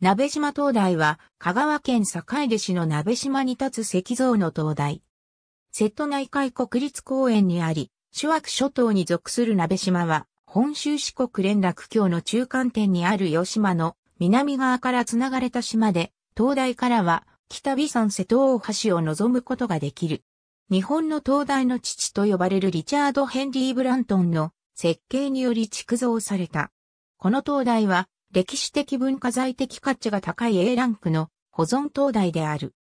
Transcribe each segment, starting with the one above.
鍋島灯台は、香川県坂出市の鍋島に立つ石像の灯台。瀬戸内海国立公園にあり、諸悪諸島に属する鍋島は、本州四国連絡橋の中間点にある吉島の南側から繋がれた島で、灯台からは北美山瀬戸大橋を望むことができる。日本の灯台の父と呼ばれるリチャード・ヘンリー・ブラントンの設計により築造された。この灯台は歴史的文化財的価値が高い A ランクの保存灯台である。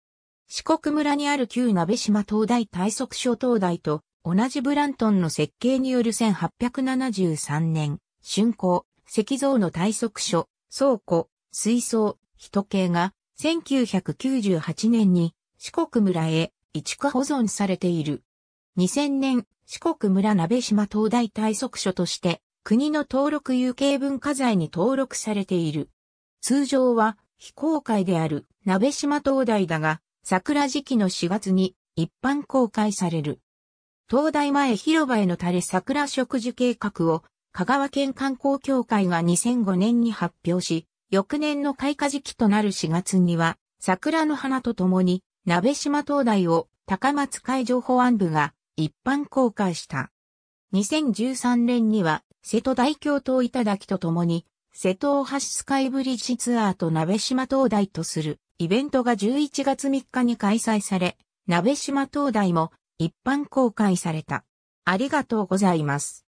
四国村にある旧鍋島灯台大側所灯台と同じブラントンの設計による1873年、竣工、石像の大側所、倉庫、水槽、人系が1998年に四国村へ移築保存されている。2000年、四国村鍋島灯台大側所として国の登録有形文化財に登録されている。通常は非公開である鍋島灯台だが、桜時期の4月に一般公開される。灯台前広場への垂れ桜植樹計画を香川県観光協会が2005年に発表し、翌年の開花時期となる4月には桜の花とともに鍋島灯台を高松海上保安部が一般公開した。2013年には瀬戸大橋島頂と共に、瀬戸大橋スカイブリッジツアーと鍋島灯台とするイベントが11月3日に開催され、鍋島灯台も一般公開された。ありがとうございます。